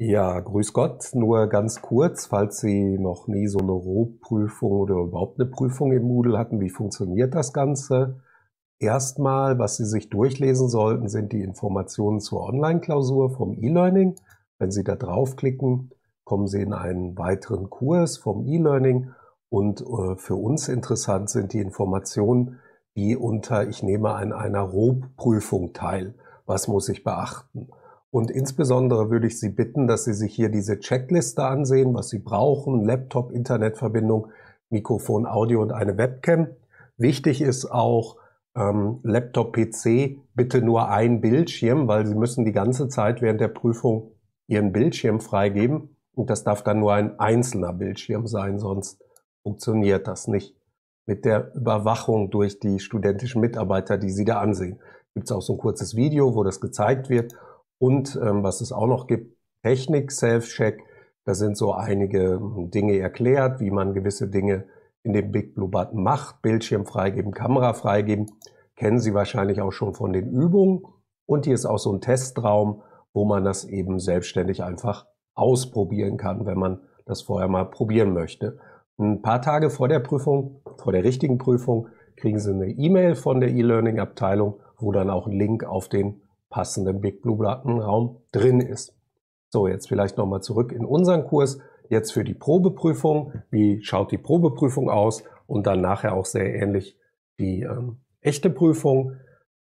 Ja, grüß Gott. Nur ganz kurz, falls Sie noch nie so eine Rohprüfung oder überhaupt eine Prüfung im Moodle hatten, wie funktioniert das Ganze? Erstmal, was Sie sich durchlesen sollten, sind die Informationen zur Online-Klausur vom E-Learning. Wenn Sie da draufklicken, kommen Sie in einen weiteren Kurs vom E-Learning. Und äh, für uns interessant sind die Informationen, die unter, ich nehme an einer Rohprüfung teil. Was muss ich beachten? Und insbesondere würde ich Sie bitten, dass Sie sich hier diese Checkliste ansehen, was Sie brauchen, Laptop, Internetverbindung, Mikrofon, Audio und eine Webcam. Wichtig ist auch, ähm, Laptop, PC, bitte nur ein Bildschirm, weil Sie müssen die ganze Zeit während der Prüfung Ihren Bildschirm freigeben. Und das darf dann nur ein einzelner Bildschirm sein, sonst funktioniert das nicht. Mit der Überwachung durch die studentischen Mitarbeiter, die Sie da ansehen, gibt es auch so ein kurzes Video, wo das gezeigt wird. Und ähm, was es auch noch gibt, Technik Self-Check. Da sind so einige hm, Dinge erklärt, wie man gewisse Dinge in dem Big Blue Button macht. Bildschirm freigeben, Kamera freigeben. Kennen Sie wahrscheinlich auch schon von den Übungen. Und hier ist auch so ein Testraum, wo man das eben selbstständig einfach ausprobieren kann, wenn man das vorher mal probieren möchte. Ein paar Tage vor der Prüfung, vor der richtigen Prüfung, kriegen Sie eine E-Mail von der E-Learning-Abteilung, wo dann auch ein Link auf den passenden Big Blue Raum drin ist. So, jetzt vielleicht nochmal zurück in unseren Kurs. Jetzt für die Probeprüfung. Wie schaut die Probeprüfung aus? Und dann nachher auch sehr ähnlich die ähm, echte Prüfung.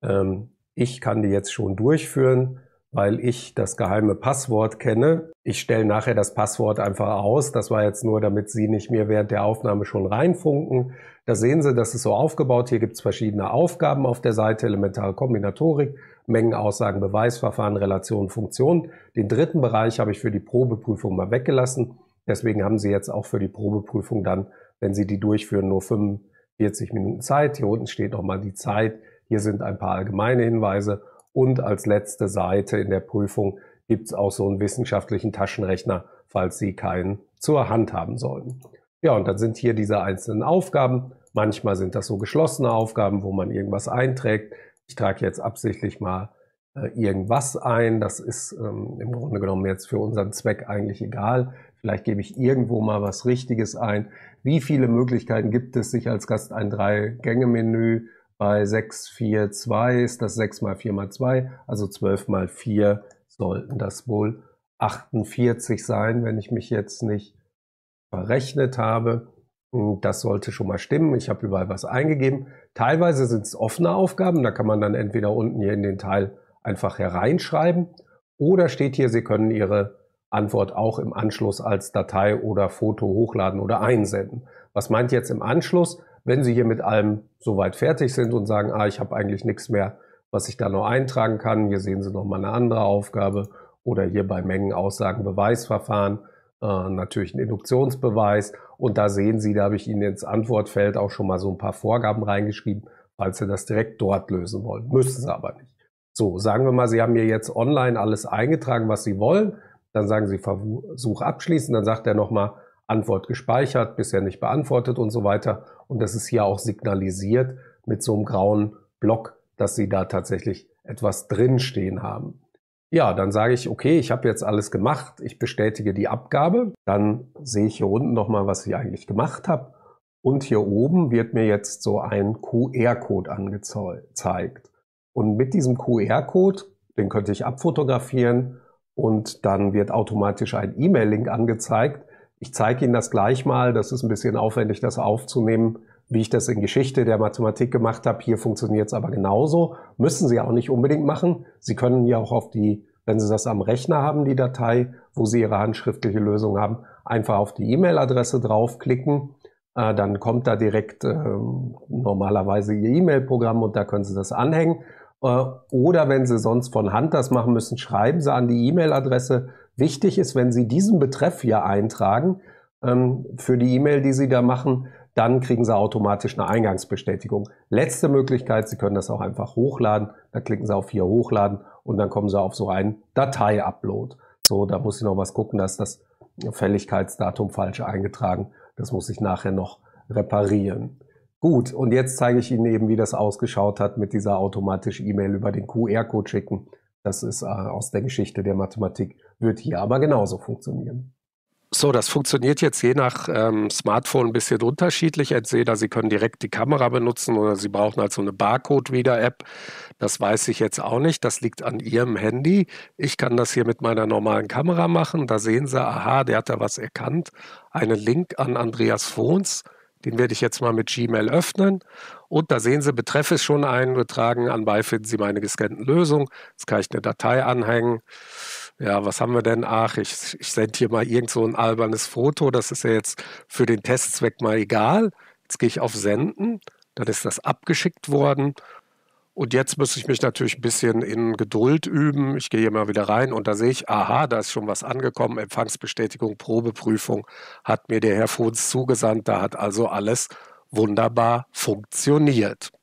Ähm, ich kann die jetzt schon durchführen weil ich das geheime Passwort kenne. Ich stelle nachher das Passwort einfach aus. Das war jetzt nur, damit Sie nicht mir während der Aufnahme schon reinfunken. Da sehen Sie, das ist so aufgebaut. Hier gibt es verschiedene Aufgaben auf der Seite. Elementare Kombinatorik, Mengenaussagen, Beweisverfahren, Relation, Funktion. Den dritten Bereich habe ich für die Probeprüfung mal weggelassen. Deswegen haben Sie jetzt auch für die Probeprüfung dann, wenn Sie die durchführen, nur 45 Minuten Zeit. Hier unten steht nochmal die Zeit. Hier sind ein paar allgemeine Hinweise und als letzte Seite in der Prüfung gibt es auch so einen wissenschaftlichen Taschenrechner, falls Sie keinen zur Hand haben sollten. Ja, und dann sind hier diese einzelnen Aufgaben. Manchmal sind das so geschlossene Aufgaben, wo man irgendwas einträgt. Ich trage jetzt absichtlich mal äh, irgendwas ein. Das ist ähm, im Grunde genommen jetzt für unseren Zweck eigentlich egal. Vielleicht gebe ich irgendwo mal was Richtiges ein. Wie viele Möglichkeiten gibt es, sich als Gast ein Drei-Gänge-Menü bei 6, 4, 2 ist das 6 mal 4 mal 2, also 12 mal 4 sollten das wohl 48 sein, wenn ich mich jetzt nicht verrechnet habe. Hm, das sollte schon mal stimmen. Ich habe überall was eingegeben. Teilweise sind es offene Aufgaben. Da kann man dann entweder unten hier in den Teil einfach hereinschreiben oder steht hier, Sie können Ihre Antwort auch im Anschluss als Datei oder Foto hochladen oder einsenden. Was meint jetzt im Anschluss? wenn Sie hier mit allem soweit fertig sind und sagen, ah, ich habe eigentlich nichts mehr, was ich da noch eintragen kann, hier sehen Sie nochmal eine andere Aufgabe oder hier bei Mengenaussagen Beweisverfahren äh, natürlich ein Induktionsbeweis und da sehen Sie, da habe ich Ihnen ins Antwortfeld auch schon mal so ein paar Vorgaben reingeschrieben, falls Sie das direkt dort lösen wollen. Müssen Sie aber nicht. So, sagen wir mal, Sie haben mir jetzt online alles eingetragen, was Sie wollen. Dann sagen Sie Versuch abschließen. Dann sagt er nochmal, Antwort gespeichert, bisher nicht beantwortet und so weiter. Und das ist hier auch signalisiert mit so einem grauen Block, dass Sie da tatsächlich etwas drinstehen haben. Ja, dann sage ich, okay, ich habe jetzt alles gemacht, ich bestätige die Abgabe, dann sehe ich hier unten nochmal, was ich eigentlich gemacht habe und hier oben wird mir jetzt so ein QR-Code angezeigt. Und mit diesem QR-Code, den könnte ich abfotografieren und dann wird automatisch ein E-Mail-Link angezeigt, ich zeige Ihnen das gleich mal. Das ist ein bisschen aufwendig, das aufzunehmen, wie ich das in Geschichte der Mathematik gemacht habe. Hier funktioniert es aber genauso. Müssen Sie auch nicht unbedingt machen. Sie können ja auch auf die, wenn Sie das am Rechner haben, die Datei, wo Sie Ihre handschriftliche Lösung haben, einfach auf die E-Mail-Adresse draufklicken. Äh, dann kommt da direkt äh, normalerweise Ihr E-Mail-Programm und da können Sie das anhängen. Äh, oder wenn Sie sonst von Hand das machen müssen, schreiben Sie an die E-Mail-Adresse. Wichtig ist, wenn Sie diesen Betreff hier eintragen, ähm, für die E-Mail, die Sie da machen, dann kriegen Sie automatisch eine Eingangsbestätigung. Letzte Möglichkeit, Sie können das auch einfach hochladen. Da klicken Sie auf hier hochladen und dann kommen Sie auf so einen Datei-Upload. So, da muss ich noch was gucken, dass das Fälligkeitsdatum falsch eingetragen. Das muss ich nachher noch reparieren. Gut, und jetzt zeige ich Ihnen eben, wie das ausgeschaut hat mit dieser automatischen E-Mail über den QR-Code schicken. Das ist äh, aus der Geschichte der Mathematik, wird hier aber genauso funktionieren. So, das funktioniert jetzt je nach ähm, Smartphone ein bisschen unterschiedlich. Entweder Sie können direkt die Kamera benutzen oder Sie brauchen also eine Barcode-Reader-App. Das weiß ich jetzt auch nicht. Das liegt an Ihrem Handy. Ich kann das hier mit meiner normalen Kamera machen. Da sehen Sie, aha, der hat da was erkannt. Einen Link an Andreas Fons. Den werde ich jetzt mal mit Gmail öffnen. Und da sehen Sie, betreffe es schon eingetragen. Anbei finden Sie meine gescannten Lösungen. Jetzt kann ich eine Datei anhängen. Ja, was haben wir denn? Ach, ich, ich sende hier mal irgend so ein albernes Foto. Das ist ja jetzt für den Testzweck mal egal. Jetzt gehe ich auf Senden. Dann ist das abgeschickt worden. Und jetzt muss ich mich natürlich ein bisschen in Geduld üben. Ich gehe hier mal wieder rein und da sehe ich, aha, da ist schon was angekommen. Empfangsbestätigung, Probeprüfung hat mir der Herr Fohns zugesandt. Da hat also alles wunderbar funktioniert.